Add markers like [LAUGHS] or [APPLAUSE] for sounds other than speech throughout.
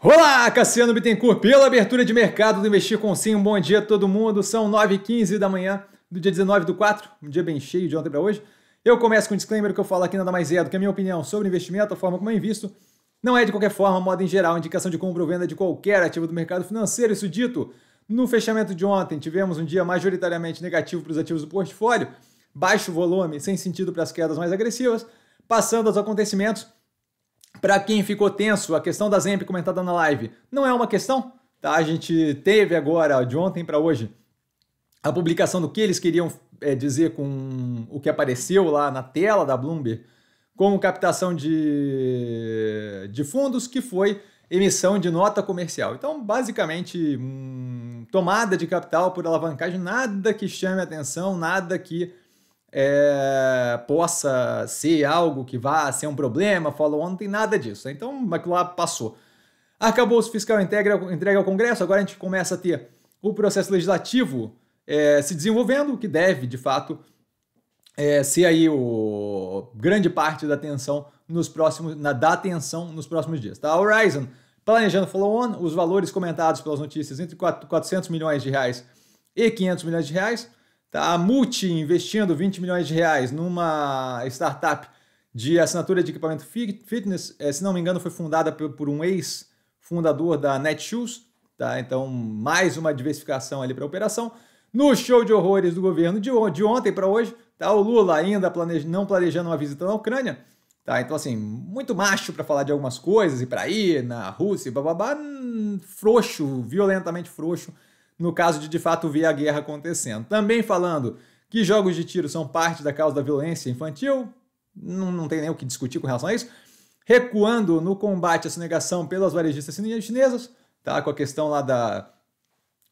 Olá, Cassiano Bittencourt, pela abertura de mercado do Investir com Sim. Um bom dia a todo mundo. São 9h15 da manhã do dia 19 do 4, um dia bem cheio de ontem para hoje. Eu começo com um disclaimer que eu falo aqui nada mais é do que a minha opinião sobre investimento, a forma como eu é invisto. Não é de qualquer forma, modo em geral, indicação de compra ou venda de qualquer ativo do mercado financeiro. Isso dito, no fechamento de ontem tivemos um dia majoritariamente negativo para os ativos do portfólio, baixo volume, sem sentido para as quedas mais agressivas. Passando aos acontecimentos, para quem ficou tenso, a questão da Zemp comentada na live não é uma questão, tá? A gente teve agora, de ontem para hoje, a publicação do que eles queriam é, dizer com o que apareceu lá na tela da Bloomberg como captação de, de fundos, que foi emissão de nota comercial. Então, basicamente, hum, tomada de capital por alavancagem, nada que chame atenção, nada que é, possa ser algo que vá ser um problema, falou ontem não tem nada disso. Então, lá passou. o fiscal integra, entrega ao Congresso, agora a gente começa a ter o processo legislativo é, se desenvolvendo, que deve, de fato, é, ser aí o grande parte da atenção nos próximos, na, da atenção nos próximos dias. Tá? Horizon, planejando follow-on, os valores comentados pelas notícias entre 400 milhões de reais e 500 milhões de reais. Tá? A Multi investindo 20 milhões de reais numa startup de assinatura de equipamento fitness, é, se não me engano, foi fundada por um ex-fundador da Netshoes. Tá? Então, mais uma diversificação ali para a operação. No show de horrores do governo de, ontem para hoje, tá? o Lula ainda planeja, não planejando uma visita na Ucrânia. Tá? Então, assim, muito macho para falar de algumas coisas e para ir na Rússia, bababá, hum, frouxo, violentamente frouxo no caso de de fato ver a guerra acontecendo. Também falando que jogos de tiro são parte da causa da violência infantil, não, não tem nem o que discutir com relação a isso. Recuando no combate à sonegação pelas varejistas chinesas, tá? com a questão lá da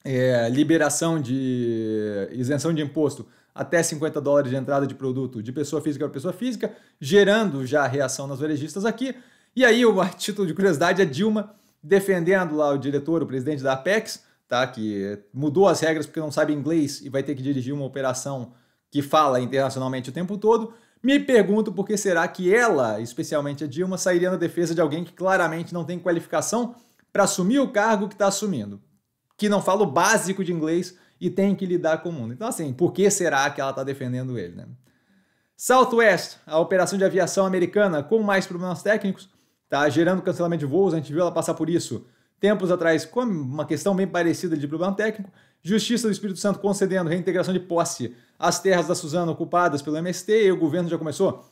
é, liberação de isenção de imposto até 50 dólares de entrada de produto de pessoa física para pessoa física, gerando já reação nas varejistas aqui. E aí, o [LAUGHS] título de curiosidade, é Dilma defendendo lá o diretor, o presidente da Apex, tá? Que mudou as regras porque não sabe inglês e vai ter que dirigir uma operação que fala internacionalmente o tempo todo. Me pergunto por que será que ela, especialmente a Dilma, sairia na defesa de alguém que claramente não tem qualificação para assumir o cargo que está assumindo, que não fala o básico de inglês e tem que lidar com o mundo. Então, assim, por que será que ela está defendendo ele, né? Southwest, a operação de aviação americana com mais problemas técnicos, tá gerando cancelamento de voos, a gente viu ela passar por isso tempos atrás, com uma questão bem parecida de problema técnico, Justiça do Espírito Santo concedendo reintegração de posse às terras da Suzana ocupadas pelo MST, e o governo já começou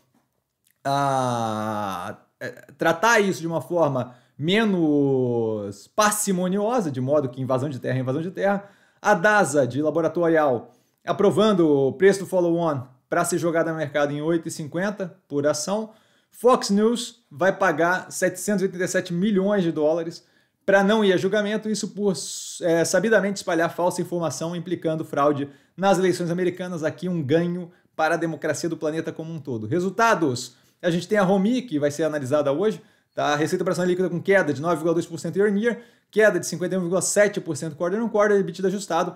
a é, tratar isso de uma forma menos parcimoniosa, de modo que invasão de terra é invasão de terra. A DASA, de laboratorial, aprovando o preço do follow-on para ser jogado no mercado em 8,50 por ação. Fox News vai pagar 787 milhões de dólares para não ir a julgamento, isso por é, sabidamente espalhar falsa informação implicando fraude nas eleições americanas. Aqui um ganho para a democracia do planeta como um todo. Resultados: a gente tem a Romi, que vai ser analisada hoje, tá? a receita operacional é líquida com queda de 9,2% year on year, queda de 51,7% quarter on quarter, EBITDA ajustado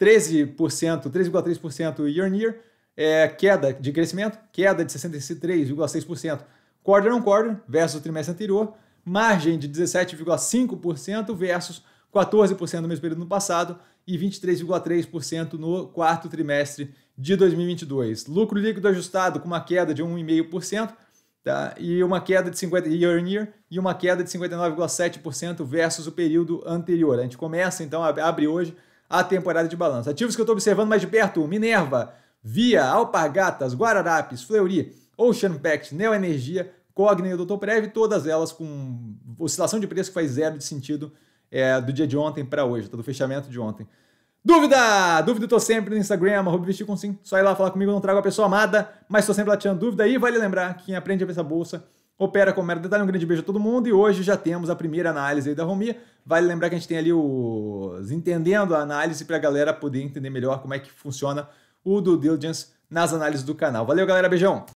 13%, 13,3% year on year, é, queda de crescimento, queda de 63,6% quarter on quarter versus o trimestre anterior margem de 17,5% versus 14% no mesmo período no passado e 23,3% no quarto trimestre de 2022. Lucro líquido ajustado com uma queda de 1,5%. Tá? E uma queda de 50 year on year e uma queda de 59,7% versus o período anterior. A gente começa então, abre hoje a temporada de balanço. Ativos que eu estou observando mais de perto: Minerva, Via, Alpargatas, Guararapes, Fleury, Ocean Pact, Neo Energia, Cogni e o Prev, todas elas com oscilação de preço que faz zero de sentido é, do dia de ontem para hoje, tá? do fechamento de ontem. Dúvida! Dúvida eu tô sempre no Instagram, arroba com sim. Só ir lá falar comigo, não trago a pessoa amada, mas tô sempre lá tirando dúvida. E vale lembrar que quem aprende a essa bolsa opera com mero detalhe. Um grande beijo a todo mundo. E hoje já temos a primeira análise aí da Romia. Vale lembrar que a gente tem ali os entendendo a análise para a galera poder entender melhor como é que funciona o due diligence nas análises do canal. Valeu, galera. Beijão!